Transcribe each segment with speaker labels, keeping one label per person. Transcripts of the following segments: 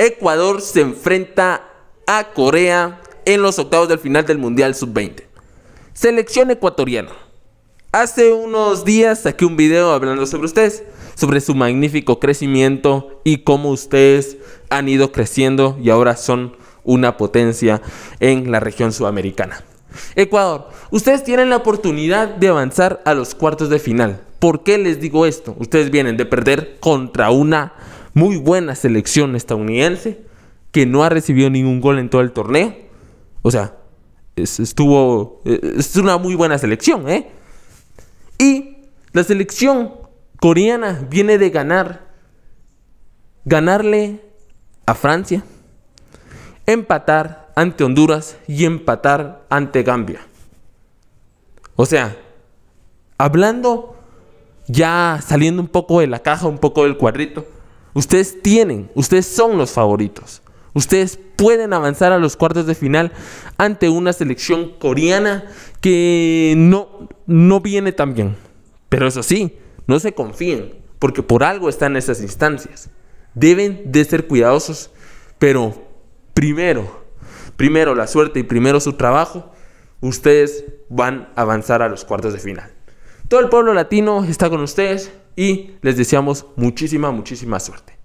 Speaker 1: Ecuador se enfrenta a Corea en los octavos del final del Mundial Sub-20. Selección ecuatoriana. Hace unos días saqué un video hablando sobre ustedes, sobre su magnífico crecimiento y cómo ustedes han ido creciendo y ahora son una potencia en la región sudamericana. Ecuador, ustedes tienen la oportunidad de avanzar a los cuartos de final. ¿Por qué les digo esto? Ustedes vienen de perder contra una muy buena selección estadounidense que no ha recibido ningún gol en todo el torneo. O sea, estuvo. Eh, es una muy buena selección, ¿eh? Y la selección coreana viene de ganar. Ganarle a Francia, empatar ante Honduras y empatar ante Gambia. O sea, hablando ya saliendo un poco de la caja, un poco del cuadrito Ustedes tienen, ustedes son los favoritos. Ustedes pueden avanzar a los cuartos de final ante una selección coreana que no, no viene tan bien. Pero eso sí, no se confíen, porque por algo están esas instancias. Deben de ser cuidadosos, pero primero, primero la suerte y primero su trabajo, ustedes van a avanzar a los cuartos de final. Todo el pueblo latino está con ustedes y les deseamos muchísima, muchísima suerte.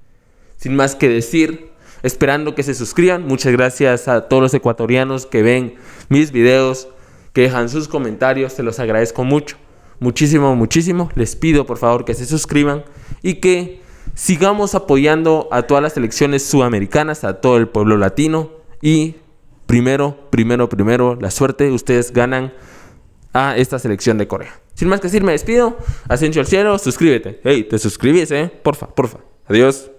Speaker 1: Sin más que decir, esperando que se suscriban. Muchas gracias a todos los ecuatorianos que ven mis videos, que dejan sus comentarios, se los agradezco mucho. Muchísimo, muchísimo. Les pido por favor que se suscriban y que sigamos apoyando a todas las elecciones sudamericanas, a todo el pueblo latino y primero, primero, primero, la suerte ustedes ganan a esta selección de Corea. Sin más que decir, me despido. Ascenso al cielo, suscríbete. Hey, te suscribís, eh. Porfa, porfa. Adiós.